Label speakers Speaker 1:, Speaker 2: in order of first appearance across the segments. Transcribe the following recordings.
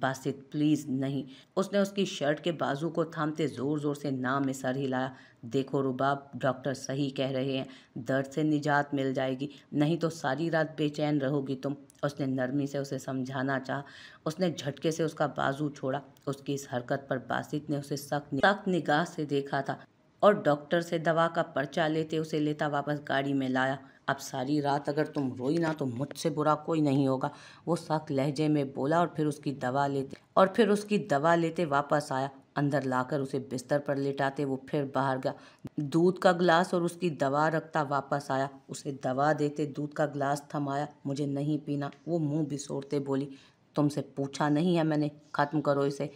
Speaker 1: Basit please नहीं उसने उसकी शर्ट के बाजू को थामते ज़ोर ज़ोर से नाम में सर हिलाया देखो रुबाब डॉक्टर सही कह रहे हैं दर्द से निजात मिल जाएगी नहीं तो सारी रात बेचैन रहोगी तुम उसने नरमी से उसे समझाना चाहा उसने झटके से उसका बाजू छोड़ा उसकी इस हरकत पर बासित ने उसे सख्त सख्त निगाह से देखा था और डॉक्टर से दवा का पर्चा लेते उसे लेता वापस गाड़ी में लाया अब सारी रात अगर तुम रोई ना तो मुझसे बुरा कोई नहीं होगा वो सख्त लहजे में बोला और फिर उसकी दवा लेते और फिर उसकी दवा लेते वापस आया अंदर लाकर उसे बिस्तर पर लेटाते वो फिर बाहर गया दूध का गिलास और उसकी दवा रखता वापस आया उसे दवा देते दूध का गिलास थमाया मुझे नहीं पीना वो मुंह बिसोरते बोली तुमसे पूछा नहीं है मैंने ख़त्म करो इसे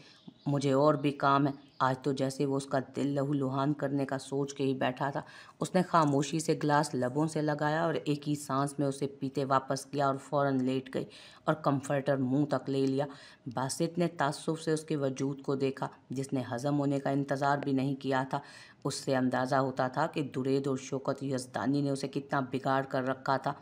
Speaker 1: मुझे और भी काम है आज तो जैसे वो उसका दिल लहू लुहान करने का सोच के ही बैठा था उसने खामोशी से गिलास लबों से लगाया और एक ही सांस में उसे पीते वापस किया और फौरन लेट गई और कंफर्टर मुंह तक ले लिया बासित ने तासुब से उसके वजूद को देखा जिसने हज़म होने का इंतज़ार भी नहीं किया था उससे अंदाज़ा होता था कि दुरेद और शौकत यजदानी ने उसे कितना बिगाड़ कर रखा था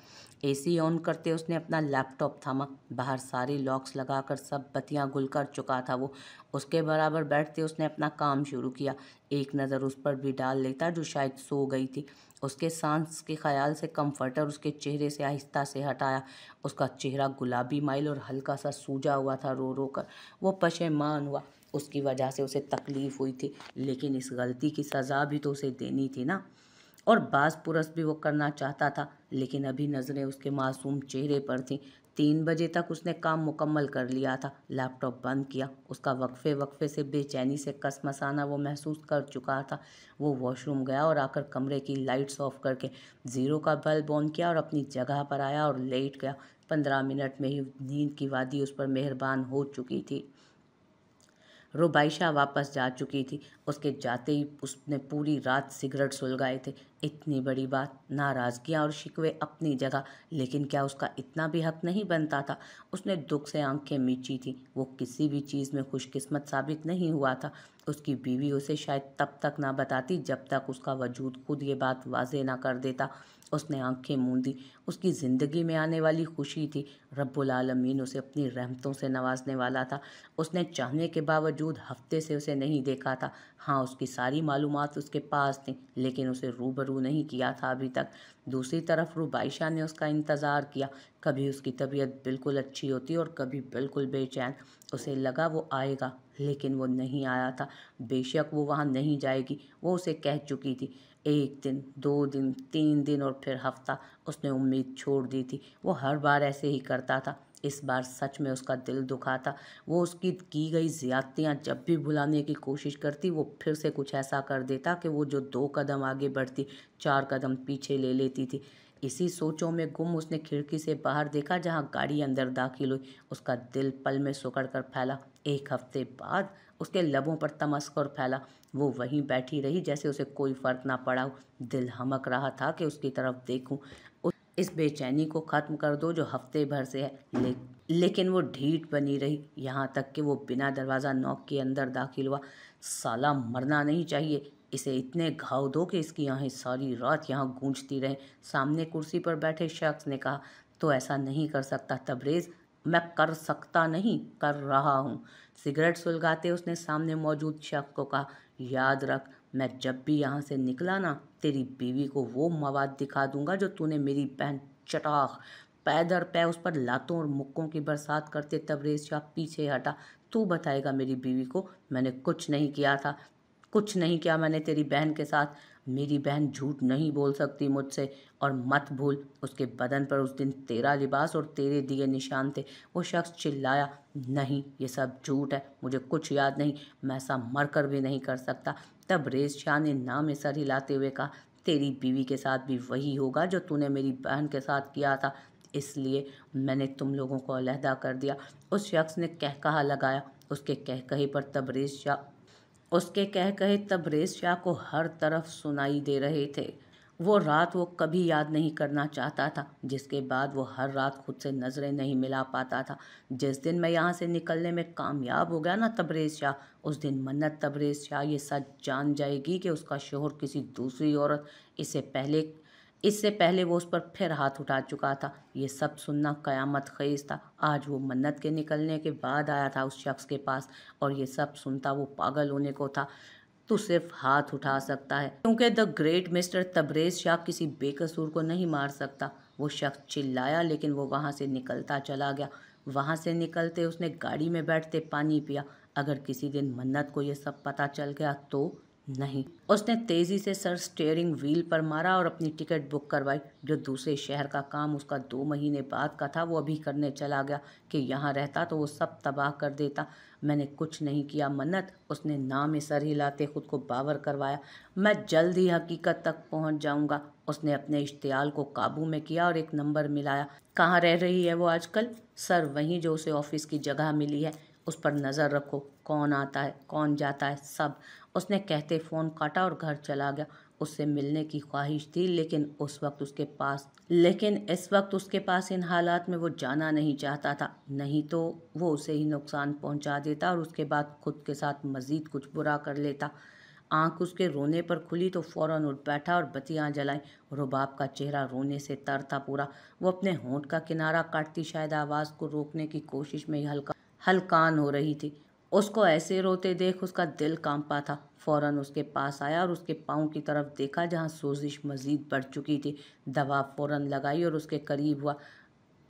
Speaker 1: एसी ऑन करते उसने अपना लैपटॉप थामा बाहर सारी लॉक्स लगाकर सब बत्तियां गुल कर चुका था वो उसके बराबर बैठते उसने अपना काम शुरू किया एक नज़र उस पर भी डाल लेता जो शायद सो गई थी उसके सांस के ख्याल से कम्फर्टर उसके चेहरे से आहिस्ता से हटाया उसका चेहरा गुलाबी माइल और हल्का सा सूजा हुआ था रो रो कर वो पशेमान हुआ उसकी वजह से उसे तकलीफ़ हुई थी लेकिन इस गलती की सज़ा भी तो उसे देनी थी ना और बास पुरस भी वो करना चाहता था लेकिन अभी नज़रें उसके मासूम चेहरे पर थीं तीन बजे तक उसने काम मुकम्मल कर लिया था लैपटॉप बंद किया उसका वक्फे वक्फे से बेचैनी से कसमसाना वो महसूस कर चुका था वो वॉशरूम गया और आकर कमरे की लाइट्स ऑफ करके ज़ीरो का बल्ब ऑन किया और अपनी जगह पर आया और लेट गया पंद्रह मिनट में ही नींद की वादी उस पर मेहरबान हो चुकी थी रुबाइशा वापस जा चुकी थी उसके जाते ही उसने पूरी रात सिगरेट सुलगाए थे इतनी बड़ी बात नाराज़गियाँ और शिकवे अपनी जगह लेकिन क्या उसका इतना भी हक नहीं बनता था उसने दुख से आंखें मीची थी वो किसी भी चीज़ में खुशकिस्मत साबित नहीं हुआ था उसकी बीवी उसे शायद तब तक ना बताती जब तक उसका वजूद खुद ये बात वाजे ना कर देता उसने आंखें मूंदी उसकी ज़िंदगी में आने वाली खुशी थी रब्बुल आलमीन उसे अपनी रहमतों से नवाजने वाला था उसने चाहने के बावजूद हफ्ते से उसे नहीं देखा था हाँ उसकी सारी मालूम उसके पास थी लेकिन उसे रूबरू नहीं किया था अभी तक दूसरी तरफ रुबाइशा ने उसका इंतज़ार किया कभी उसकी तबीयत बिल्कुल अच्छी होती और कभी बिल्कुल बेचैन उसे लगा वो आएगा लेकिन वो नहीं आया था बेशक वो वहाँ नहीं जाएगी वो उसे कह चुकी थी एक दिन दो दिन तीन दिन और फिर हफ्ता उसने उम्मीद छोड़ दी थी वो हर बार ऐसे ही करता था इस बार सच में उसका दिल दुखा था वो उसकी की गई ज़्यादतियाँ जब भी भुलाने की कोशिश करती वो फिर से कुछ ऐसा कर देता कि वो जो दो कदम आगे बढ़ती चार कदम पीछे ले लेती थी इसी सोचों में गुम उसने खिड़की से बाहर देखा जहाँ गाड़ी अंदर दाखिल हुई उसका दिल पल में सुकड़ कर फैला एक हफ्ते बाद उसके लबों पर तमस्कर फैला वो वहीं बैठी रही जैसे उसे कोई फ़र्क ना पड़ा दिल हमक रहा था कि उसकी तरफ देखूं इस बेचैनी को ख़त्म कर दो जो हफ्ते भर से है ले, लेकिन वो ढीठ बनी रही यहाँ तक कि वो बिना दरवाज़ा नॉक के अंदर दाखिल हुआ साला मरना नहीं चाहिए इसे इतने घाव दो कि इसकी यहाँ सारी रात यहाँ गूंजती रहें सामने कुर्सी पर बैठे शख्स ने कहा तो ऐसा नहीं कर सकता तबरेज़ मैं कर सकता नहीं कर रहा हूँ सिगरेट सुलगाते उसने सामने मौजूद शख्स को कहा याद रख मैं जब भी यहाँ से निकला ना तेरी बीवी को वो मवाद दिखा दूंगा जो तूने मेरी बहन चटाख पैदर पै उस पर लातों और मुक्कों की बरसात करते तबरेज शाह पीछे हटा तू बताएगा मेरी बीवी को मैंने कुछ नहीं किया था कुछ नहीं किया मैंने तेरी बहन के साथ मेरी बहन झूठ नहीं बोल सकती मुझसे और मत भूल उसके बदन पर उस दिन तेरा लिबास और तेरे दिए निशान थे वो शख्स चिल्लाया नहीं ये सब झूठ है मुझे कुछ याद नहीं मैं ऐसा मर कर भी नहीं कर सकता तब रेज शाह ने नाम सर हिलाते हुए कहा तेरी बीवी के साथ भी वही होगा जो तूने मेरी बहन के साथ किया था इसलिए मैंने तुम लोगों को अलहदा कर दिया उस शख्स ने कह कहा लगाया उसके कह कहे पर तबरेज शाह उसके कह कहे तबरेज शाह को हर तरफ सुनाई दे रहे थे वो रात वो कभी याद नहीं करना चाहता था जिसके बाद वो हर रात खुद से नज़रें नहीं मिला पाता था जिस दिन मैं यहाँ से निकलने में कामयाब हो गया ना तबरेज़ शाह उस दिन मन्नत तबरेज़ शाह ये सच जान जाएगी कि उसका शोहर किसी दूसरी औरत इससे पहले इससे पहले वो उस पर फिर हाथ उठा चुका था ये सब सुनना क़यामत खेज था आज वो मन्नत के निकलने के बाद आया था उस शख्स के पास और ये सब सुनता वो पागल होने को था तो सिर्फ हाथ उठा सकता है क्योंकि the great mister Tabrez Shah किसी बेकसूर को नहीं मार सकता वो शख्स चिल्लाया लेकिन वो वहाँ से निकलता चला गया वहाँ से निकलते उसने गाड़ी में बैठते पानी पिया अगर किसी दिन मन्नत को ये सब पता चल गया तो नहीं उसने तेजी से सर स्टेयरिंग व्हील पर मारा और अपनी टिकट बुक करवाई जो दूसरे शहर का काम उसका दो महीने बाद का था वो अभी करने चला गया कि यहाँ रहता तो वो सब तबाह कर देता मैंने कुछ नहीं किया मन्नत उसने ना में सर हिलाते खुद को बावर करवाया मैं जल्द ही हकीकत तक पहुँच जाऊँगा उसने अपने इश्तियाल को काबू में किया और एक नंबर मिलाया कहाँ रह रही है वो आजकल सर वहीं जो उसे ऑफिस की जगह मिली है उस पर नज़र रखो कौन आता है कौन जाता है सब उसने कहते फ़ोन काटा और घर चला गया उससे मिलने की ख्वाहिश थी लेकिन उस वक्त उसके पास लेकिन इस वक्त उसके पास इन हालात में वो जाना नहीं चाहता था नहीं तो वो उसे ही नुकसान पहुंचा देता और उसके बाद खुद के साथ मज़ीद कुछ बुरा कर लेता आंख उसके रोने पर खुली तो फौरन उठ बैठा और बतियाँ जलाई रुबाब का चेहरा रोने से तर था पूरा वो अपने होंठ का किनारा काटती शायद आवाज़ को रोकने की कोशिश में ही हल्का हलकान हो रही थी उसको ऐसे रोते देख उसका दिल कांपा था फौरन उसके पास आया और उसके पाँव की तरफ देखा जहाँ सोजिश मज़ीद बढ़ चुकी थी दवा फौरन लगाई और उसके करीब हुआ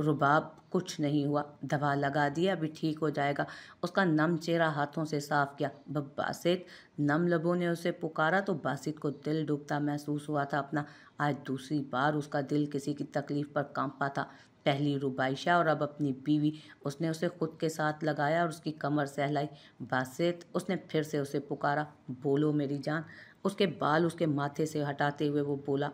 Speaker 1: रुबाब कुछ नहीं हुआ दवा लगा दिया अभी ठीक हो जाएगा उसका नम चेहरा हाथों से साफ किया बब बासित नम लबों ने उसे पुकारा तो बासित को दिल डूबता महसूस हुआ था अपना आज दूसरी बार उसका दिल किसी की तकलीफ़ पर कांपा था पहली रुबाइशा और अब अपनी बीवी उसने उसे खुद के साथ लगाया और उसकी कमर सहलाई बासित उसने फिर से उसे पुकारा बोलो मेरी जान उसके बाल उसके माथे से हटाते हुए वो बोला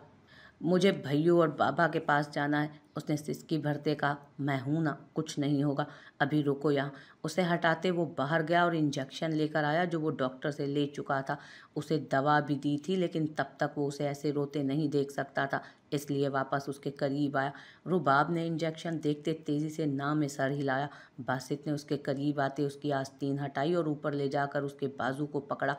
Speaker 1: मुझे भैयू और बाबा के पास जाना है उसने सिसकी भरते कहा मैं हूं ना कुछ नहीं होगा अभी रुको यहाँ उसे हटाते वो बाहर गया और इंजेक्शन लेकर आया जो वो डॉक्टर से ले चुका था उसे दवा भी दी थी लेकिन तब तक वो उसे ऐसे रोते नहीं देख सकता था इसलिए वापस उसके करीब आया रुबाब ने इंजेक्शन देखते तेज़ी से ना में सर हिलाया बासित ने उसके करीब आते उसकी आस्तीन हटाई और ऊपर ले जाकर उसके बाजू को पकड़ा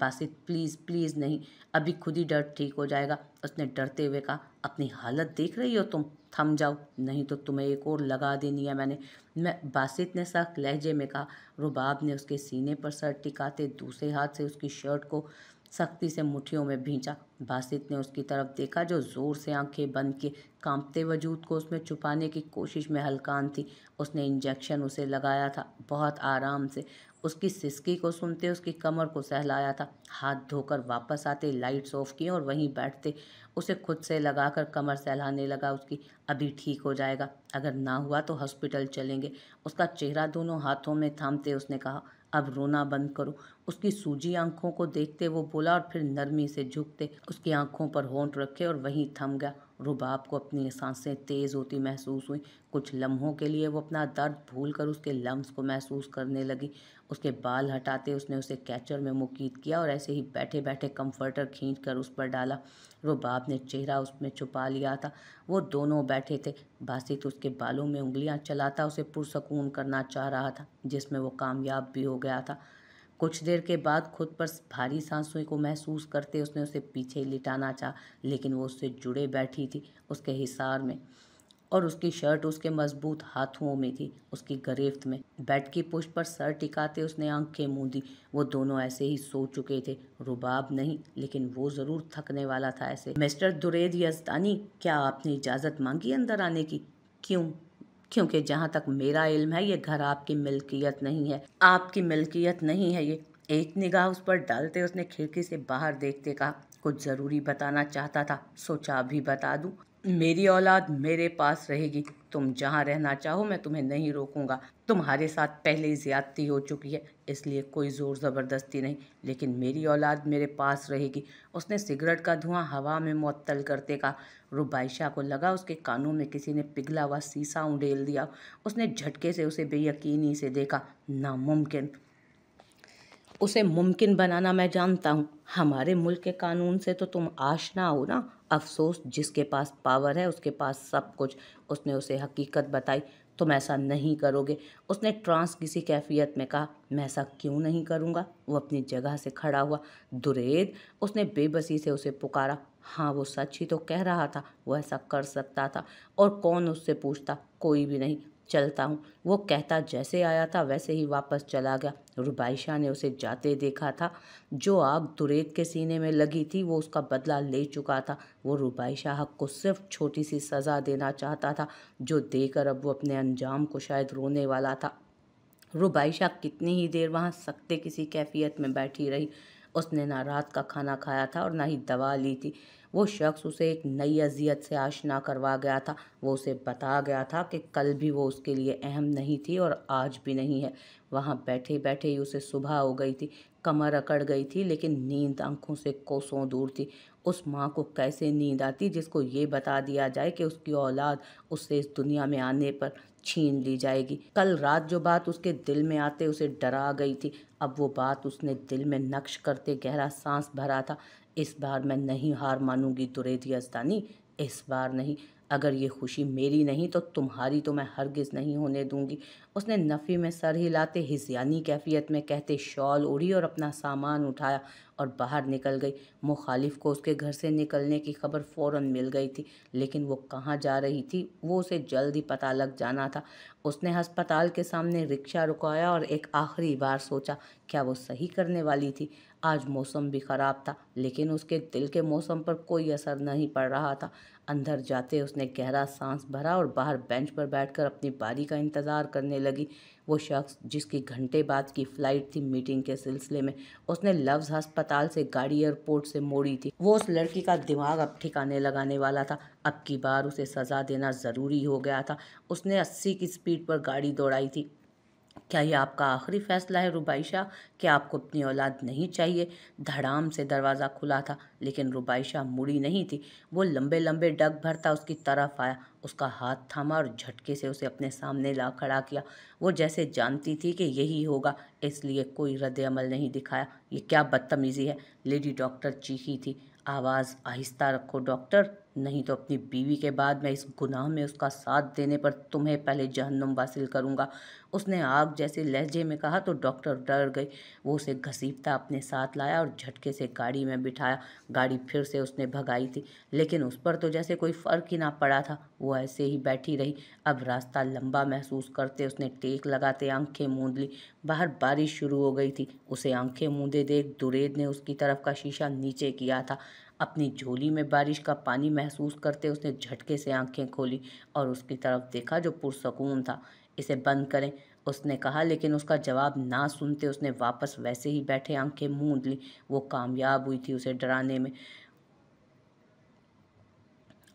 Speaker 1: बासित प्लीज़ प्लीज़ नहीं अभी खुद ही डर ठीक हो जाएगा उसने डरते हुए कहा अपनी हालत देख रही हो तुम थम जाओ नहीं तो तुम्हें एक और लगा देनी है मैंने मैं बासित ने सख्त लहजे में कहा रुबाब ने उसके सीने पर सर टिकाते दूसरे हाथ से उसकी शर्ट को सख्ती से मुठियों में भींचा बासित ने उसकी तरफ देखा जो ज़ोर से आंखें बंद किए कांपते वजूद को उसमें छुपाने की कोशिश में हलकान थी उसने इंजेक्शन उसे लगाया था बहुत आराम से उसकी सिसकी को सुनते उसकी कमर को सहलाया था हाथ धोकर वापस आते लाइट्स ऑफ किए और वहीं बैठते उसे खुद से लगाकर कमर सहलाने लगा उसकी अभी ठीक हो जाएगा अगर ना हुआ तो हॉस्पिटल चलेंगे उसका चेहरा दोनों हाथों में थामते उसने कहा अब रोना बंद करो उसकी सूजी आंखों को देखते वो बोला और फिर नरमी से झुकते उसकी आंखों पर होंठ रखे और वहीं थम गया रुबाब को अपनी सांसें तेज़ होती महसूस हुई कुछ लम्हों के लिए वो अपना दर्द भूल कर उसके लम्स को महसूस करने लगी उसके बाल हटाते उसने उसे कैचर में मुकीद किया और ऐसे ही बैठे बैठे कंफर्टर खींच कर उस पर डाला रुबाब ने चेहरा उसमें छुपा लिया था वो दोनों बैठे थे बासित उसके बालों में उंगलियां चलाता उसे पुरसकून करना चाह रहा था जिसमें वो कामयाब भी हो गया था कुछ देर के बाद खुद पर भारी सांसों को महसूस करते उसने उसे पीछे लिटाना चाह लेकिन वो उससे जुड़े बैठी थी उसके हिसार में और उसकी शर्ट उसके मजबूत हाथों में थी उसकी गरेफ्त में बेड की पुष्ट पर सर टिकाते उसने आंखें मूंदी वो दोनों ऐसे ही सो चुके थे रुबाब नहीं लेकिन वो ज़रूर थकने वाला था ऐसे मिस्टर दुरेद यजदानी क्या आपने इजाज़त मांगी अंदर आने की क्यों क्योंकि जहाँ तक मेरा इल्म है ये घर आपकी मिल्कियत नहीं है आपकी मिल्कियत नहीं है ये एक निगाह उस पर डालते उसने खिड़की से बाहर देखते कहा कुछ ज़रूरी बताना चाहता था सोचा भी बता दूँ मेरी औलाद मेरे पास रहेगी तुम जहाँ रहना चाहो मैं तुम्हें नहीं रोकूंगा तुम्हारे साथ पहले ही ज़्यादती हो चुकी है इसलिए कोई ज़ोर ज़बरदस्ती नहीं लेकिन मेरी औलाद मेरे पास रहेगी उसने सिगरेट का धुआं हवा में मअतल करते कहा रुबाइशा को लगा उसके कानों में किसी ने पिघला हुआ शीशा उंडेल दिया उसने झटके से उसे बेयकीनी से देखा नामुमकिन उसे मुमकिन बनाना मैं जानता हूँ हमारे मुल्क के कानून से तो तुम आशना हो ना अफसोस जिसके पास पावर है उसके पास सब कुछ उसने उसे हकीकत बताई तुम ऐसा नहीं करोगे उसने ट्रांस किसी कैफियत में कहा मैं ऐसा क्यों नहीं करूँगा वो अपनी जगह से खड़ा हुआ दुरेद उसने बेबसी से उसे पुकारा हाँ वो सच ही तो कह रहा था वो ऐसा कर सकता था और कौन उससे पूछता कोई भी नहीं चलता हूँ वो कहता जैसे आया था वैसे ही वापस चला गया रुबाई शाह ने उसे जाते देखा था जो आग दुरेत के सीने में लगी थी वो उसका बदला ले चुका था वो रुबाई शाह को सिर्फ छोटी सी सज़ा देना चाहता था जो देकर अब वो अपने अंजाम को शायद रोने वाला था रुबाई शाह कितनी ही देर वहाँ सकते किसी कैफियत में बैठी रही उसने ना रात का खाना खाया था और ना ही दवा ली थी वो शख्स उसे एक नई अजियत से आशना करवा गया था वो उसे बता गया था कि कल भी वो उसके लिए अहम नहीं थी और आज भी नहीं है वहाँ बैठे बैठे ही उसे सुबह हो गई थी कमर अकड़ गई थी लेकिन नींद आंखों से कोसों दूर थी उस माँ को कैसे नींद आती जिसको ये बता दिया जाए कि उसकी औलाद उससे इस दुनिया में आने पर छीन ली जाएगी कल रात जो बात उसके दिल में आते उसे डरा गई थी अब वो बात उसने दिल में नक्श करते गहरा सांस भरा था इस बार मैं नहीं हार मानूंगी दुरेदी अस्तानी इस बार नहीं अगर ये खुशी मेरी नहीं तो तुम्हारी तो मैं हरगिज़ नहीं होने दूंगी उसने नफ़ी में सर हिलाते हिजयानी कैफियत में कहते शॉल उड़ी और अपना सामान उठाया और बाहर निकल गई मुखालिफ को उसके घर से निकलने की खबर फ़ौर मिल गई थी लेकिन वो कहाँ जा रही थी वो उसे जल्द ही पता लग जाना था उसने हस्पताल के सामने रिक्शा रुकाया और एक आखिरी बार सोचा क्या वो सही करने वाली थी आज मौसम भी ख़राब था लेकिन उसके दिल के मौसम पर कोई असर नहीं पड़ रहा था अंदर जाते उसने गहरा सांस भरा और बाहर बेंच पर बैठकर अपनी बारी का इंतज़ार करने लगी वो शख्स जिसकी घंटे बाद की फ़्लाइट थी मीटिंग के सिलसिले में उसने लफ्ज़ अस्पताल से गाड़ी एयरपोर्ट से मोड़ी थी वो उस लड़की का दिमाग अब ठिकाने लगाने वाला था अब की बार उसे सज़ा देना ज़रूरी हो गया था उसने अस्सी की स्पीड पर गाड़ी दौड़ाई थी क्या यह आपका आखिरी फैसला है रुबाइशा क्या आपको अपनी औलाद नहीं चाहिए धड़ाम से दरवाज़ा खुला था लेकिन रुबाइशा मुड़ी नहीं थी वो लंबे लंबे डग भरता उसकी तरफ आया उसका हाथ थामा और झटके से उसे अपने सामने ला खड़ा किया वो जैसे जानती थी कि यही होगा इसलिए कोई रद्द अमल नहीं दिखाया ये क्या बदतमीज़ी है लेडी डॉक्टर चीखी थी आवाज़ आहिस्ता रखो डॉक्टर नहीं तो अपनी बीवी के बाद मैं इस गुनाह में उसका साथ देने पर तुम्हें पहले जहन्नुम वासिल करूँगा उसने आग जैसे लहजे में कहा तो डॉक्टर डर गई वो उसे घसीबता अपने साथ लाया और झटके से गाड़ी में बिठाया गाड़ी फिर से उसने भगाई थी लेकिन उस पर तो जैसे कोई फ़र्क ही ना पड़ा था वो ऐसे ही बैठी रही अब रास्ता लंबा महसूस करते उसने टेक लगाते आंखें मूंद ली बाहर बारिश शुरू हो गई थी उसे आंखें मूंदे देख दुरेद ने उसकी तरफ का शीशा नीचे किया था अपनी झोली में बारिश का पानी महसूस करते उसने झटके से आंखें खोली और उसकी तरफ देखा जो पुरसकून था इसे बंद करें उसने कहा लेकिन उसका जवाब ना सुनते उसने वापस वैसे ही बैठे आंखें मूंद ली वो कामयाब हुई थी उसे डराने में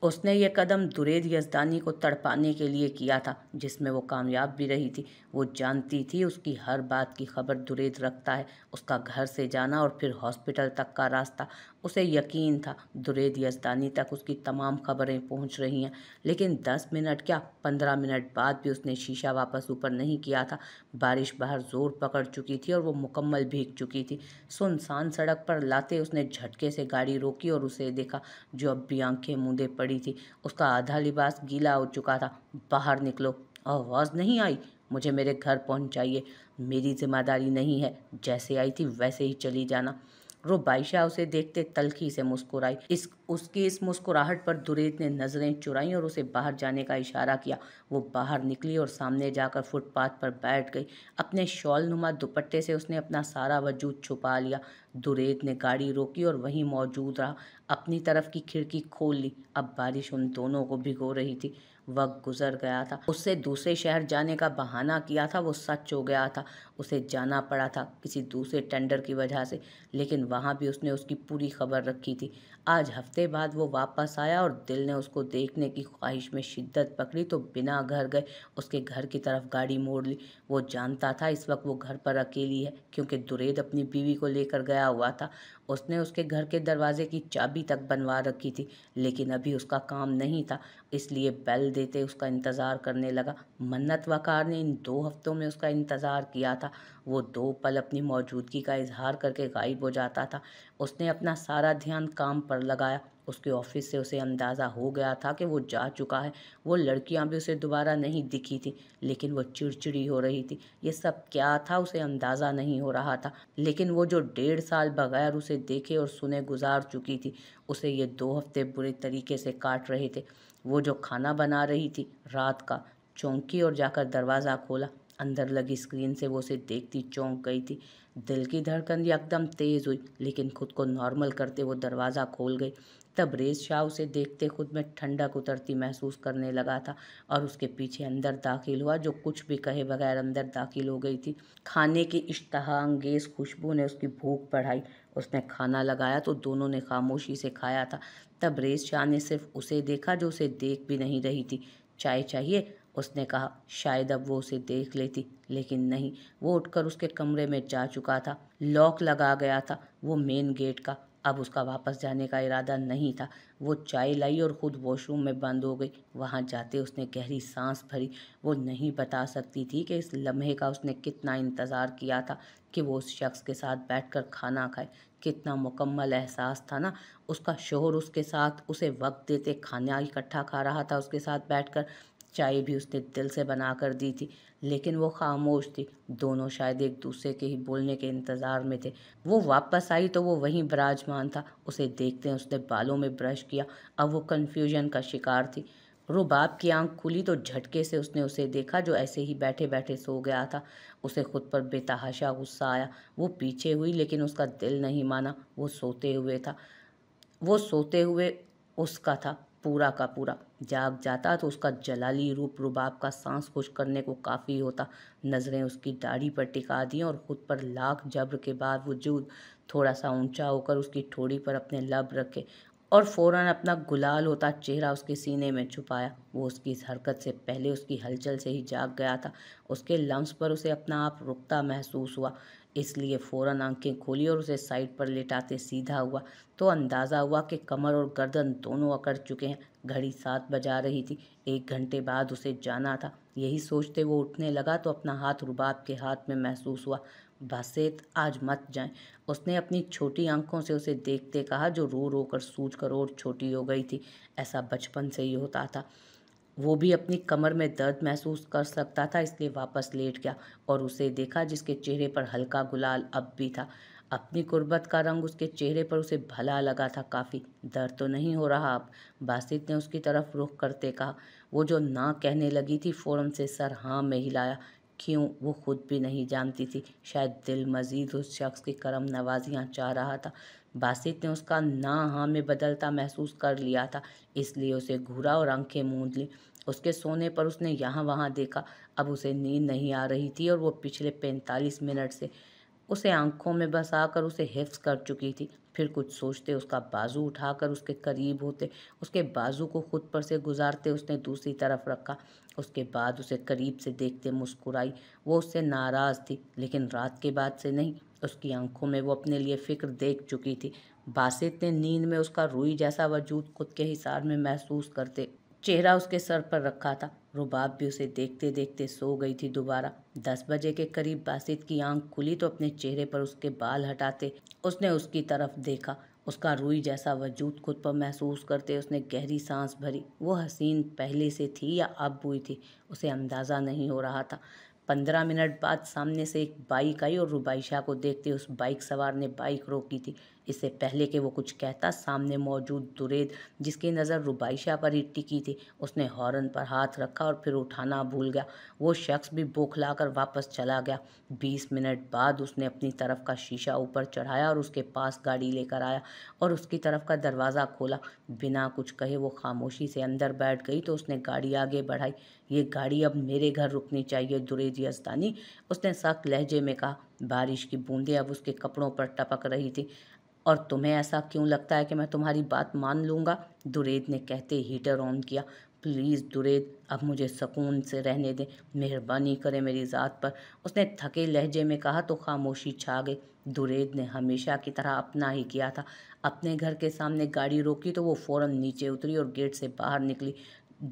Speaker 1: उसने ये कदम दुरेद यजदानी को तड़पाने के लिए किया था जिसमें वो कामयाब भी रही थी वो जानती थी उसकी हर बात की खबर दुरेद रखता है उसका घर से जाना और फिर हॉस्पिटल तक का रास्ता उसे यकीन था दुरेद यजदानी तक उसकी तमाम खबरें पहुंच रही हैं लेकिन दस मिनट क्या पंद्रह मिनट बाद भी उसने शीशा वापस ऊपर नहीं किया था बारिश बाहर जोर पकड़ चुकी थी और वो मुकम्मल भीग चुकी थी सुनसान सड़क पर लाते उसने झटके से गाड़ी रोकी और उसे देखा जो अब भी आंखें मूँदे पड़ी थी उसका आधा लिबास गीला हो चुका था बाहर निकलो आवाज़ नहीं आई मुझे मेरे घर पहुँचाइए मेरी जिम्मेदारी नहीं है जैसे आई थी वैसे ही चली जाना रुबाइशा उसे देखते तलखी से मुस्कुराई इस उसकी इस मुस्कुराहट पर दुरेत ने नज़रें चुराई और उसे बाहर जाने का इशारा किया वो बाहर निकली और सामने जाकर फुटपाथ पर बैठ गई अपने शॉल नुमा दुपट्टे से उसने अपना सारा वजूद छुपा लिया दुरेत ने गाड़ी रोकी और वहीं मौजूद रहा अपनी तरफ की खिड़की खोल ली अब बारिश उन दोनों को भिगो रही थी वक्त गुजर गया था उससे दूसरे शहर जाने का बहाना किया था वो सच हो गया था उसे जाना पड़ा था किसी दूसरे टेंडर की वजह से लेकिन वहाँ भी उसने उसकी पूरी खबर रखी थी आज हफ्ते बाद वो वापस आया और दिल ने उसको देखने की ख्वाहिश में शिद्दत पकड़ी तो बिना घर गए उसके घर की तरफ गाड़ी मोड़ ली वो जानता था इस वक्त वो घर पर अकेली है क्योंकि दुरेद अपनी बीवी को लेकर गया हुआ था उसने उसके घर के दरवाजे की चाबी तक बनवा रखी थी लेकिन अभी उसका काम नहीं था इसलिए बैल देते उसका इंतज़ार करने लगा मन्नत वकार ने इन दो हफ्तों में उसका इंतज़ार किया था वो दो पल अपनी मौजूदगी का इजहार करके गायब हो जाता था उसने अपना सारा ध्यान काम पर लगाया उसके ऑफिस से उसे अंदाज़ा हो गया था कि वो जा चुका है वो लड़कियां भी उसे दोबारा नहीं दिखी थी लेकिन वो चिड़चिड़ी हो रही थी ये सब क्या था उसे अंदाज़ा नहीं हो रहा था लेकिन वो जो डेढ़ साल बगैर उसे देखे और सुने गुजार चुकी थी उसे ये दो हफ्ते बुरे तरीके से काट रहे थे वो जो खाना बना रही थी रात का चौंकी और जाकर दरवाज़ा खोला अंदर लगी स्क्रीन से वो उसे देखती चौंक गई थी दिल की धड़कन एकदम तेज़ हुई लेकिन खुद को नॉर्मल करते वो दरवाज़ा खोल गई तब रेज शाह उसे देखते खुद में ठंडक उतरती महसूस करने लगा था और उसके पीछे अंदर दाखिल हुआ जो कुछ भी कहे बगैर अंदर दाखिल हो गई थी खाने की इश्तहा अंगेज़ खुशबू ने उसकी भूख बढ़ाई उसने खाना लगाया तो दोनों ने खामोशी से खाया था तब रेज शाह ने सिर्फ उसे देखा जो उसे देख भी नहीं रही थी चाय चाहिए उसने कहा शायद अब वो उसे देख लेती लेकिन नहीं वो उठकर उसके कमरे में जा चुका था लॉक लगा गया था वो मेन गेट का अब उसका वापस जाने का इरादा नहीं था वो चाय लाई और ख़ुद वॉशरूम में बंद हो गई वहाँ जाते उसने गहरी सांस भरी वो नहीं बता सकती थी कि इस लम्हे का उसने कितना इंतज़ार किया था कि वो उस शख्स के साथ बैठकर खाना खाए कितना मुकम्मल एहसास था ना उसका शोहर उसके साथ उसे वक्त देते खाना इकट्ठा खा रहा था उसके साथ बैठकर चाय भी उसने दिल से बना कर दी थी लेकिन वो खामोश थी दोनों शायद एक दूसरे के ही बोलने के इंतज़ार में थे वो वापस आई तो वो वहीं विराजमान था उसे देखते हैं उसने बालों में ब्रश किया अब वो कन्फ्यूजन का शिकार थी रुबाब की आंख खुली तो झटके से उसने उसे देखा जो ऐसे ही बैठे बैठे सो गया था उसे खुद पर बेतहाशा गुस्सा आया वो पीछे हुई लेकिन उसका दिल नहीं माना वो सोते हुए था वो सोते हुए उसका था पूरा का पूरा जाग जाता तो उसका जलाली रूप रुबाब का सांस खुश करने को काफ़ी होता नज़रें उसकी दाढ़ी पर टिका दी और ख़ुद पर लाख जब्र के बाद वजूद थोड़ा सा ऊंचा होकर उसकी ठोड़ी पर अपने लब रखे और फ़ौरन अपना गुलाल होता चेहरा उसके सीने में छुपाया वो उसकी हरकत से पहले उसकी हलचल से ही जाग गया था उसके लम्स पर उसे अपना आप रुकता महसूस हुआ इसलिए फ़ौरन आंखें खोली और उसे साइड पर लेटाते सीधा हुआ तो अंदाज़ा हुआ कि कमर और गर्दन दोनों अकड़ चुके हैं घड़ी सात बजा रही थी एक घंटे बाद उसे जाना था यही सोचते वो उठने लगा तो अपना हाथ रुबाब के हाथ में महसूस हुआ बासेत आज मत जाए उसने अपनी छोटी आंखों से उसे देखते कहा जो रो रो कर सूझ कर और छोटी हो गई थी ऐसा बचपन से ही होता था वो भी अपनी कमर में दर्द महसूस कर सकता था इसलिए वापस लेट गया और उसे देखा जिसके चेहरे पर हल्का गुलाल अब भी था अपनी गुर्बत का रंग उसके चेहरे पर उसे भला लगा था काफ़ी दर्द तो नहीं हो रहा अब बासित ने उसकी तरफ रुख करते कहा वो जो ना कहने लगी थी फ़ौरन से सर हाँ में हिलाया क्यों वो खुद भी नहीं जानती थी शायद दिल मजीद उस शख्स की करम नवाजियाँ चाह रहा था बासित ने उसका ना हाँ में बदलता महसूस कर लिया था इसलिए उसे घूरा और आंखें मूंद ली उसके सोने पर उसने यहाँ वहाँ देखा अब उसे नींद नहीं आ रही थी और वो पिछले पैंतालीस मिनट से उसे आंखों में बसा कर उसे हिफ्स कर चुकी थी फिर कुछ सोचते उसका बाजू उठाकर उसके करीब होते उसके बाजू को खुद पर से गुजारते उसने दूसरी तरफ रखा उसके बाद उसे करीब से देखते मुस्कुराई वो उससे नाराज़ थी लेकिन रात के बाद से नहीं उसकी आंखों में वो अपने लिए फ़िक्र देख चुकी थी बासित ने नींद में उसका रुई जैसा वजूद खुद के हिसार में महसूस करते चेहरा उसके सर पर रखा था रुबाब भी उसे देखते देखते सो गई थी दोबारा दस बजे के करीब बासित की आंख खुली तो अपने चेहरे पर उसके बाल हटाते उसने उसकी तरफ देखा उसका रुई जैसा वजूद खुद पर महसूस करते उसने गहरी सांस भरी वो हसीन पहले से थी या अब हुई थी उसे अंदाज़ा नहीं हो रहा था पंद्रह मिनट बाद सामने से एक बाइक आई और रुबाई शाह को देखते उस बाइक सवार ने बाइक रोकी थी इससे पहले कि वो कुछ कहता सामने मौजूद दुरेद जिसकी नज़र रुबाई शाह पर ही टिकी थी उसने हॉर्न पर हाथ रखा और फिर उठाना भूल गया वो शख्स भी बौखलाकर वापस चला गया बीस मिनट बाद उसने अपनी तरफ का शीशा ऊपर चढ़ाया और उसके पास गाड़ी लेकर आया और उसकी तरफ का दरवाज़ा खोला बिना कुछ कहे वो खामोशी से अंदर बैठ गई तो उसने गाड़ी आगे बढ़ाई ये गाड़ी अब मेरे घर रुकनी चाहिए दुरेद जी अस्तानी उसने सख्त लहजे में कहा बारिश की बूंदें अब उसके कपड़ों पर टपक रही थी और तुम्हें ऐसा क्यों लगता है कि मैं तुम्हारी बात मान लूँगा दुरेद ने कहते हीटर ऑन किया प्लीज़ दुरेद अब मुझे सुकून से रहने दें मेहरबानी करें मेरी ज़ात पर उसने थके लहजे में कहा तो खामोशी छा गई दुरेद ने हमेशा की तरह अपना ही किया था अपने घर के सामने गाड़ी रोकी तो वो फ़ौरन नीचे उतरी और गेट से बाहर निकली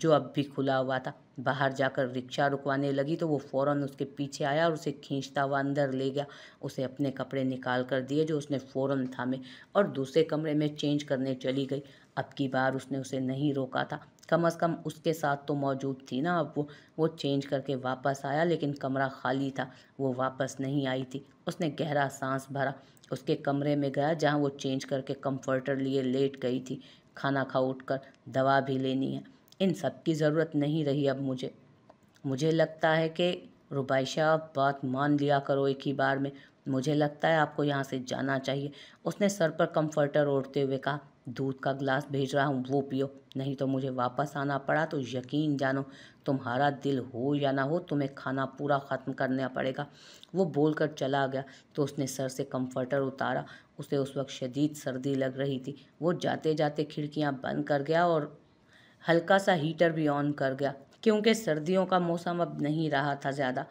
Speaker 1: जो अब भी खुला हुआ था बाहर जाकर रिक्शा रुकवाने लगी तो वो फ़ौरन उसके पीछे आया और उसे खींचता हुआ अंदर ले गया उसे अपने कपड़े निकाल कर दिए जो उसने फ़ौरन थामे और दूसरे कमरे में चेंज करने चली गई अब की बार उसने उसे नहीं रोका था कम अज़ कम उसके साथ तो मौजूद थी ना अब वो वो चेंज करके वापस आया लेकिन कमरा खाली था वो वापस नहीं आई थी उसने गहरा सांस भरा उसके कमरे में गया जहाँ वो चेंज करके कम्फर्टर लिए लेट गई थी खाना खा उठकर दवा भी लेनी है इन सब की ज़रूरत नहीं रही अब मुझे मुझे लगता है कि रुबाइशा बात मान लिया करो एक ही बार में मुझे लगता है आपको यहाँ से जाना चाहिए उसने सर पर कंफर्टर ओढ़ते हुए कहा दूध का गिलास भेज रहा हूँ वो पियो नहीं तो मुझे वापस आना पड़ा तो यकीन जानो तुम्हारा दिल हो या ना हो तुम्हें खाना पूरा ख़त्म करना पड़ेगा वो बोलकर चला गया तो उसने सर से कंफर्टर उतारा उसे उस वक्त शदीद सर्दी लग रही थी वो जाते जाते खिड़कियाँ बंद कर गया और हल्का सा हीटर भी ऑन कर गया क्योंकि सर्दियों का मौसम अब नहीं रहा था ज़्यादा